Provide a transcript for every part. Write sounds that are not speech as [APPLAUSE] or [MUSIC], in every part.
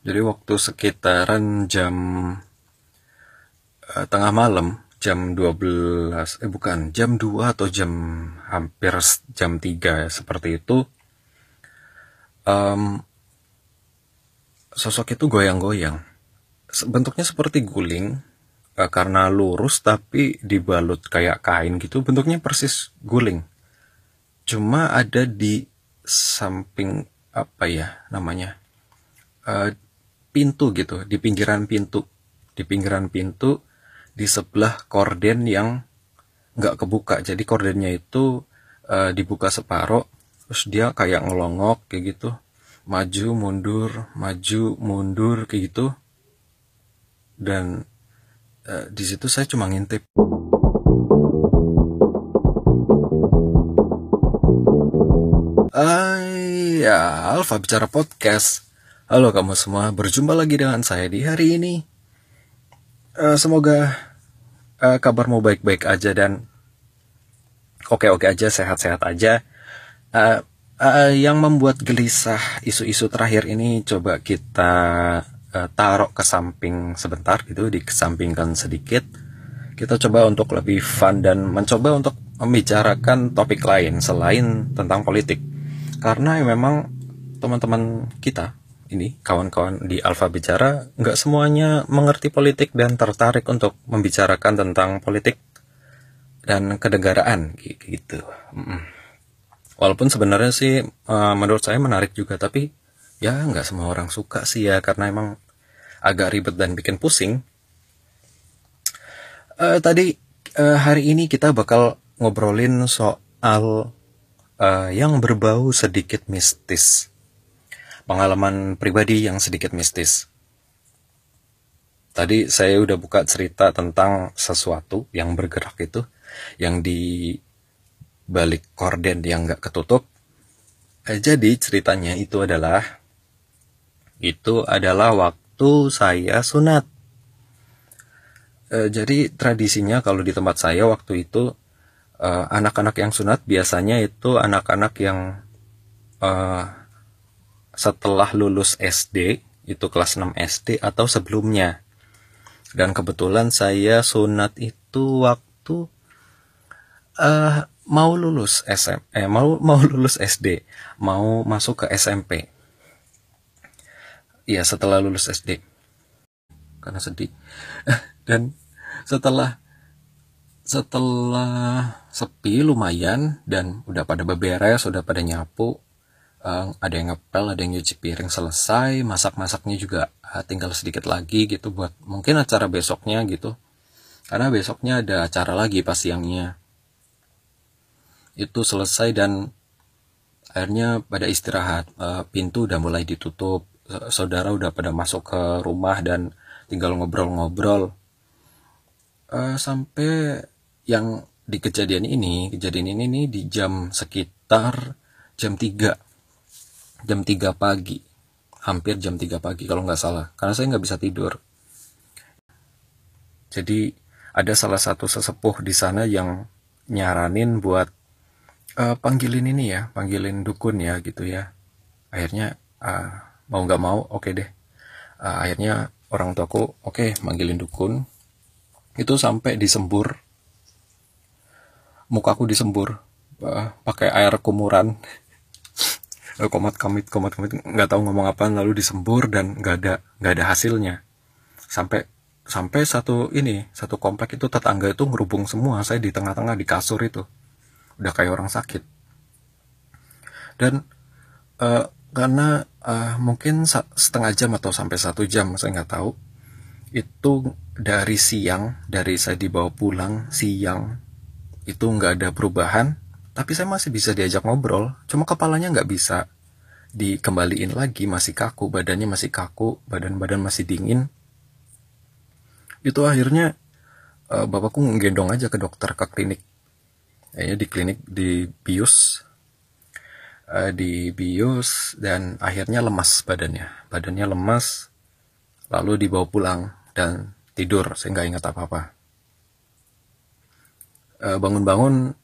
Jadi waktu sekitaran jam uh, tengah malam, jam 12, eh bukan, jam 2 atau jam hampir jam 3 ya, seperti itu. Um, sosok itu goyang-goyang. Bentuknya seperti guling, uh, karena lurus tapi dibalut kayak kain gitu, bentuknya persis guling. Cuma ada di samping apa ya namanya? Uh, pintu gitu, di pinggiran pintu, di pinggiran pintu, di sebelah korden yang nggak kebuka. Jadi kordennya itu e, dibuka separuh, terus dia kayak ngelongok kayak gitu, maju mundur, maju mundur kayak gitu. Dan e, di situ saya cuma ngintip. Ah, ya, Alfa bicara podcast. Halo kamu semua, berjumpa lagi dengan saya di hari ini. Uh, semoga uh, kabarmu baik-baik aja dan oke-oke aja, sehat-sehat aja. Uh, uh, yang membuat gelisah isu-isu terakhir ini coba kita uh, taruh ke samping sebentar gitu, dikesampingkan sedikit. Kita coba untuk lebih fun dan mencoba untuk membicarakan topik lain selain tentang politik. Karena memang teman-teman kita ini kawan-kawan di Alfa Bicara nggak semuanya mengerti politik dan tertarik untuk membicarakan tentang politik dan kenegaraan gitu. Walaupun sebenarnya sih eh, menurut saya menarik juga tapi ya nggak semua orang suka sih ya karena emang agak ribet dan bikin pusing. Uh, tadi uh, hari ini kita bakal ngobrolin soal uh, yang berbau sedikit mistis pengalaman pribadi yang sedikit mistis. Tadi saya udah buka cerita tentang sesuatu yang bergerak itu, yang di balik korden yang nggak ketutup. Eh, jadi ceritanya itu adalah, itu adalah waktu saya sunat. Eh, jadi tradisinya kalau di tempat saya waktu itu eh, anak-anak yang sunat biasanya itu anak-anak yang uh, setelah lulus SD, itu kelas 6 SD atau sebelumnya. Dan kebetulan saya sunat itu waktu uh, mau lulus SM, eh, mau [LAUGHS] mau lulus SD, mau masuk ke SMP. ya setelah lulus SD, karena sedih. [LAUGHS] Dan setelah setelah sepi lumayan dan udah pada beberes, sudah pada nyapu, uh, ada yang ngepel ada yang nyuci piring selesai masak masaknya juga uh, tinggal sedikit lagi gitu buat mungkin acara besoknya gitu karena besoknya ada acara lagi pas siangnya itu selesai dan akhirnya pada istirahat uh, pintu udah mulai ditutup saudara udah pada masuk ke rumah dan tinggal ngobrol-ngobrol uh, sampai yang di kejadian ini kejadian ini nih di jam sekitar jam 3 jam 3 pagi hampir jam 3 pagi kalau nggak salah karena saya nggak bisa tidur jadi ada salah satu sesepuh di sana yang nyaranin buat uh, panggilin ini ya panggilin dukun ya gitu ya akhirnya uh, mau nggak mau oke okay deh uh, akhirnya orang tuaku oke okay, manggilin dukun itu sampai disembur mukaku disembur uh, pakai air kumuran Eh, komat kamit komat kamit nggak tahu ngomong apa lalu disembur dan nggak ada nggak ada hasilnya sampai sampai satu ini satu komplek itu tetangga itu ngerubung semua saya di tengah-tengah di kasur itu udah kayak orang sakit dan uh, karena uh, mungkin setengah jam atau sampai satu jam saya nggak tahu itu dari siang dari saya dibawa pulang siang itu nggak ada perubahan tapi saya masih bisa diajak ngobrol cuma kepalanya nggak bisa dikembaliin lagi masih kaku badannya masih kaku badan-badan masih dingin itu akhirnya uh, bapakku menggendong aja ke dokter ke klinik akhirnya di klinik di bius uh, di bius dan akhirnya lemas badannya badannya lemas lalu dibawa pulang dan tidur saya nggak ingat apa apa uh, eh, bangun-bangun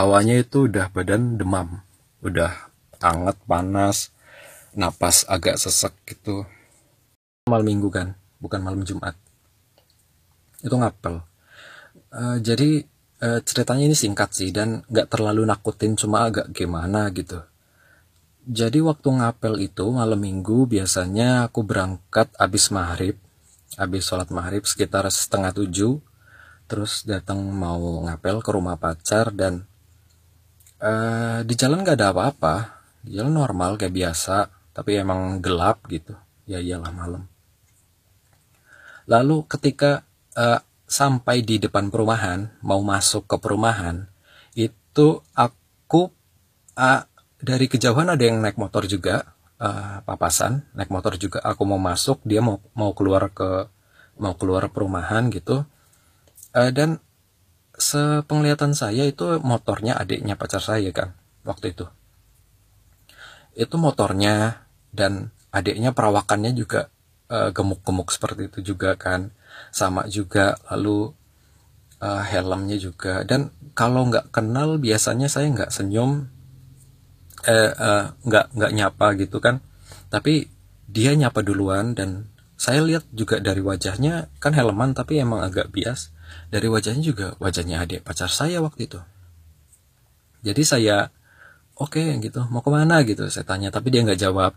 hawanya itu udah badan demam udah anget panas napas agak sesek gitu malam minggu kan bukan malam jumat itu ngapel uh, jadi uh, ceritanya ini singkat sih dan nggak terlalu nakutin cuma agak gimana gitu jadi waktu ngapel itu malam minggu biasanya aku berangkat abis maghrib abis sholat maghrib sekitar setengah tujuh terus datang mau ngapel ke rumah pacar dan uh, di jalan gak ada apa-apa jalan ya, normal kayak biasa tapi emang gelap gitu ya iyalah malam lalu ketika uh, sampai di depan perumahan mau masuk ke perumahan itu aku uh, dari kejauhan ada yang naik motor juga uh, papasan naik motor juga aku mau masuk dia mau mau keluar ke mau keluar perumahan gitu uh, dan sepenglihatan saya itu motornya adiknya pacar saya kan waktu itu itu motornya dan adiknya perawakannya juga eh, gemuk-gemuk uh, seperti itu juga kan sama juga lalu uh, helmnya juga dan kalau nggak kenal biasanya saya nggak senyum eh uh, nggak nggak nyapa gitu kan tapi dia nyapa duluan dan saya lihat juga dari wajahnya kan helman tapi emang agak bias dari wajahnya juga wajahnya adik pacar saya waktu itu jadi saya oke okay, gitu mau kemana gitu saya tanya tapi dia nggak jawab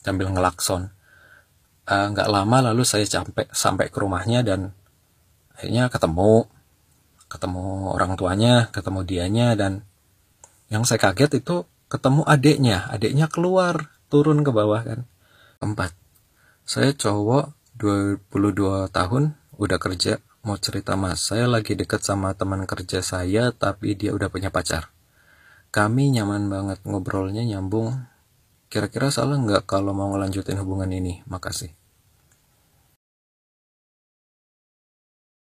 sambil ngelakson eh, nggak uh, lama lalu saya sampai sampai ke rumahnya dan akhirnya ketemu ketemu orang tuanya ketemu dianya dan yang saya kaget itu ketemu adiknya adiknya keluar turun ke bawah kan empat saya cowok 22 tahun udah kerja mau cerita mas saya lagi deket sama teman kerja saya tapi dia udah punya pacar kami nyaman banget ngobrolnya nyambung kira-kira salah nggak kalau mau ngelanjutin hubungan ini makasih